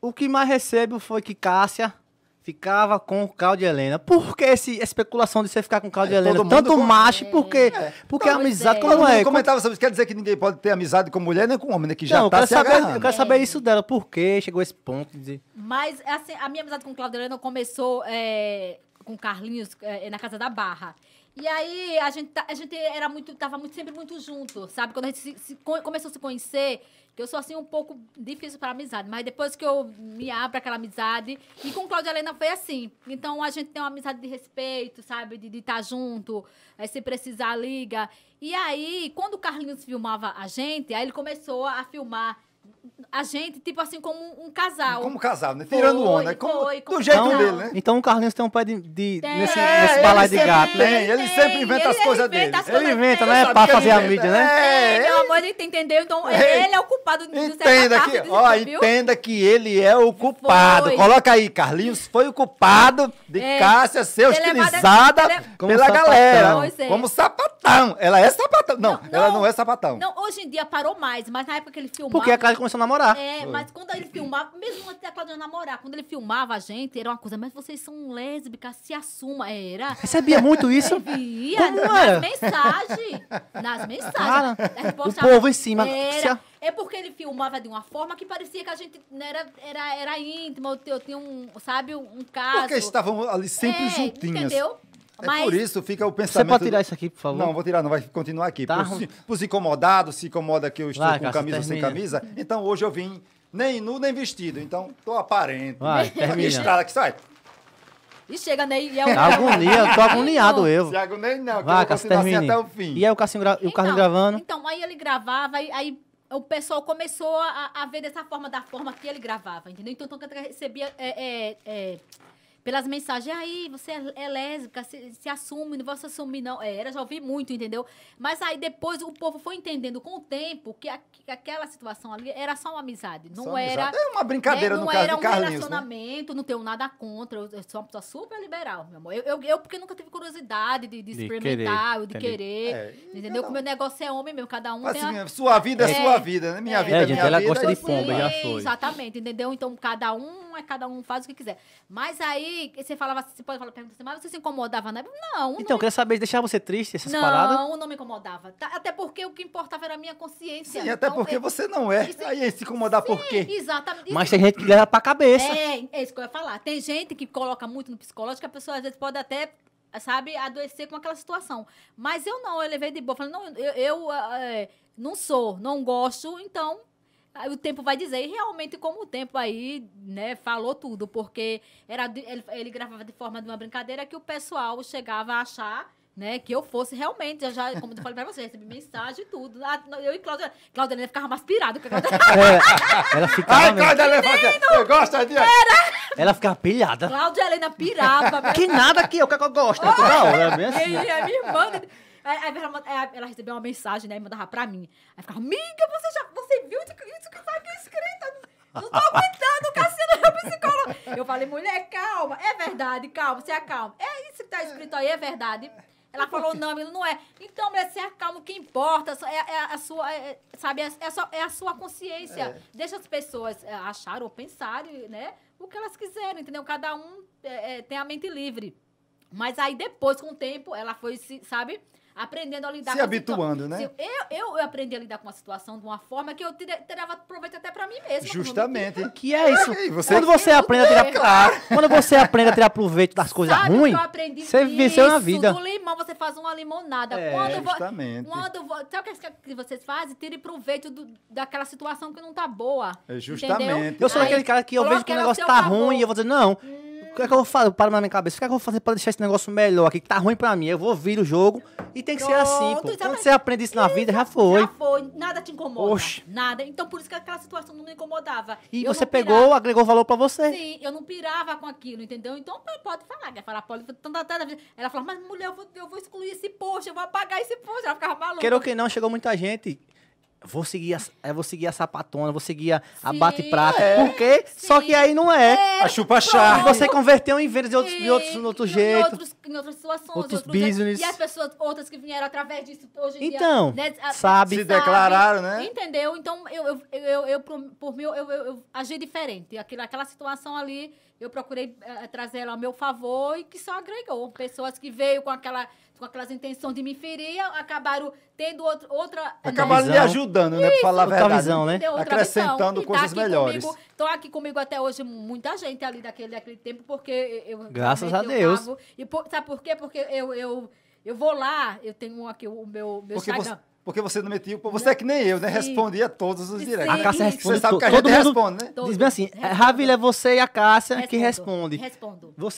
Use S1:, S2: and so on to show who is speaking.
S1: O que mais recebo foi que Cássia ficava com o Helena. Por que essa especulação de você ficar com o Caldo é, Helena? Tanto com... macho, é. porque, porque a amizade, é. é. como é? comentava sobre isso. Quer dizer que ninguém pode ter amizade com mulher nem com homem, né? Que já Não, tá se quero, eu quero saber isso dela. Por que chegou esse ponto de... Mas, assim, a minha amizade com o Helena começou é, com Carlinhos é, é, na casa da Barra. E aí a gente, tá, a gente era muito, tava muito, sempre muito junto, sabe? Quando a gente se, se, começou a se conhecer, que eu sou assim um pouco difícil para amizade, mas depois que eu me abro aquela amizade, e com Cláudia Helena foi assim. Então a gente tem uma amizade de respeito, sabe? De estar tá junto, aí é, se precisar liga. E aí, quando o Carlinhos filmava a gente, aí ele começou a filmar a gente, tipo assim, como um casal. Como casal, né? Tirando foi, onda. Né? Como, foi, do jeito então, dele, né? Então o Carlinhos tem um pé de. de tem, nesse é, nesse de gato. Né? Tem, ele sempre inventa ele, as coisas dele. As ele inventa, dele. né? Pra fazer a mídia, né? É, tem, é, meu amor, ele entendeu. Então é, ele é o culpado do Entenda que, ó, entenda que ele é o culpado. Foi. Coloca aí, Carlinhos foi o culpado de é. Cássia ser utilizada é é- pela galera. Como sapatão. Ela é sapatão. Não, ela não é sapatão. Não, hoje em dia parou mais, mas na época que ele filmou. Porque a Cássia começou a namorar namorar. É, Foi. mas quando ele filmava, mesmo antes da Claudinha namorar, quando ele filmava a gente, era uma coisa, mas vocês são lésbicas, se assuma. Era. Recebia muito isso? Recebia, Como nas era? mensagens. Nas mensagens. Cara, o povo em cima. Era, é porque ele filmava de uma forma que parecia que a gente né, era, era, era íntimo, eu, tinha um, sabe, um caso. Porque estavam ali sempre é, juntinhas. Entendeu? É Mas... por isso fica o pensamento. Você pode tirar isso aqui, por favor? Não, vou tirar, não, vai continuar aqui. Tá. Os incomodados, se incomoda que eu estou vai, com camisa sem camisa. Então hoje eu vim nem nu, nem vestido. Então, tô aparente. Vai, termina. Estrada que sai. E chega, né? E é o... Tá agonia, tô agoniado eu. Ah, agonei, não, Vai, assim termine. Assim até o fim. E aí o Cassinho, gra... então, o gravando? Então, aí ele gravava, aí o pessoal começou a, a, ver dessa forma, da forma que ele gravava, entendeu? Então, então recebia... É, é, é pelas mensagens, aí você é, é, lésbica, se, se, assume, não vou se assumir, não. É, era, já ouvi muito, entendeu? Mas aí depois o povo foi entendendo com o tempo que, a, que aquela situação ali era só uma amizade. Não só era. Amizade. É uma brincadeira, é, não no caso era um né? relacionamento, né? não tenho nada contra. Eu, eu sou uma pessoa super liberal, meu amor. Eu, eu, eu porque nunca tive curiosidade de, de, de experimentar, querer, de querer. É, entendeu? O meu negócio é homem meu cada um Mas, tem. Assim, a... Sua vida é, é, sua vida, né? Minha vida é minha gente, vida. Ela gosta de pomba, já foi. Exatamente, entendeu? Então cada um é cada um faz o que quiser. Mas aí você falava, você pode falar, pergunta assim, mas você se incomodava né? Não. Então, eu queria saber, deixar você triste essas não, paradas? Não, não me incomodava. Tá? Até porque o que importava era a minha consciência. Sim, até então, porque eu... você não é. Esse... Aí se incomodar sim, por quê? Exatamente. Mas tem gente que leva pra cabeça. É, é isso que eu ia falar. Tem gente que coloca muito no psicológico, a pessoa às vezes pode até sabe, adoecer com aquela situação. Mas eu não, eu levei de boa. Falei, não, eu, eu é, não sou, não gosto, então o tempo vai dizer, e realmente, como o tempo aí, né, falou tudo, porque era, ele, ele gravava de forma de uma brincadeira que o pessoal chegava a achar né? Que eu fosse realmente, eu já, como eu falei pra você, recebi mensagem e tudo. Ah, eu e Cláudia, Cláudia Helena ficava mais pirada que a Cláudia é, Ela ficava. Ai, Cláudia Helena, eu gosto de. Era... Ela ficava pilhada. Cláudia Helena pirava. que nada que eu, que eu gosto, né? oh, toda É mesmo? assim. E a minha irmã. Né? Aí, ela, ela, recebeu uma mensagem, né? E mandava pra mim. Aí ficava, amiga, você já você viu isso, que tá aqui escrito? Não tô aguentando, Cassino, é meu psicólogo. Eu falei, mulher, calma. É verdade, calma, se acalma. É isso que tá escrito aí, é verdade. Ela falou, não, amigo, não é. Então, mulher, se acalma, o que importa é, é a sua, é, é, sabe, é, é, só, é a sua consciência. É. Deixa as pessoas é, acharem ou pensarem, né, o que elas quiserem, entendeu? Cada um tem a mente livre. Mas aí, depois, com o tempo, ela foi, sabe, aprendendo a lidar Se com habituando, a situação. né? Eu, eu, eu, aprendi a lidar com a situação de uma forma que eu tirava proveito até pra mim mesmo. Justamente. O que é isso? você... Quando você aprende a tirar. Claro. Ah, quando você aprende a tirar proveito das coisas ruins, você venceu na vida. Do limão, você faz uma limonada. É, quando justamente. quando sabe o é que vocês fazem? Tire proveito do, daquela situação que não tá boa. É justamente. Entendeu? Eu sou Aí, aquele cara que eu vejo que o negócio tá favor. ruim e eu vou dizer, não. Hum o que é que eu vou fazer? Para na minha cabeça. O que é que eu vou fazer pra deixar esse negócio melhor aqui? Que tá ruim pra mim. Eu vou vir o jogo. E tem que Pronto, ser assim, pô. Quando você aprende isso na vida, já foi. Já foi. Nada te incomoda. Oxe. Nada. Então, por isso que aquela situação não me incomodava. E eu você pegou, pirava. agregou valor pra você. Sim, eu não pirava com aquilo, entendeu? Então, pode falar. Ela falar, pode. ela falou: mas mulher, eu vou, eu vou excluir esse post, eu vou apagar esse post. Ela ficava maluca. Quero que não, chegou muita gente vou seguir a, é, vou seguir a sapatona, vou seguir a, a bate-prata. É. Por quê? Sim. Só que aí não é. é. A chupa-chá. Você converteu em vendas de outros, de outros, de outro jeito. Em, em outras situações. Outros, outros business outras que vieram através disso hoje em então, dia. Então, né, sabe. Se declararam, né? Entendeu? Então, eu, eu, eu, eu por mim, eu, eu, eu, agi diferente. Aquela, aquela situação ali, eu procurei uh, trazer ela ao meu favor e que só agregou. Pessoas que veio com aquela com aquelas intenções de me ferir, acabaram tendo outro, outra. Acabaram né? ajudando, né? Pra falar a verdade. Visão, né? Acrescentando tá coisas melhores. Comigo, tô aqui comigo até hoje muita gente ali daquele, daquele tempo, porque eu. Graças a Deus. Cabo, e por, sabe por quê? Porque eu, eu eu vou lá, eu tenho aqui o meu, meu Porque Instagram. Você... Porque você não metia. Você né? é que nem eu, né? Sim. Respondia todos os direitos. A Cássia responde. Você sabe que a todo gente mundo, responde, né? Diz bem assim: Ravilha, é você e a Cássia é respondo. que responde. Respondo. Você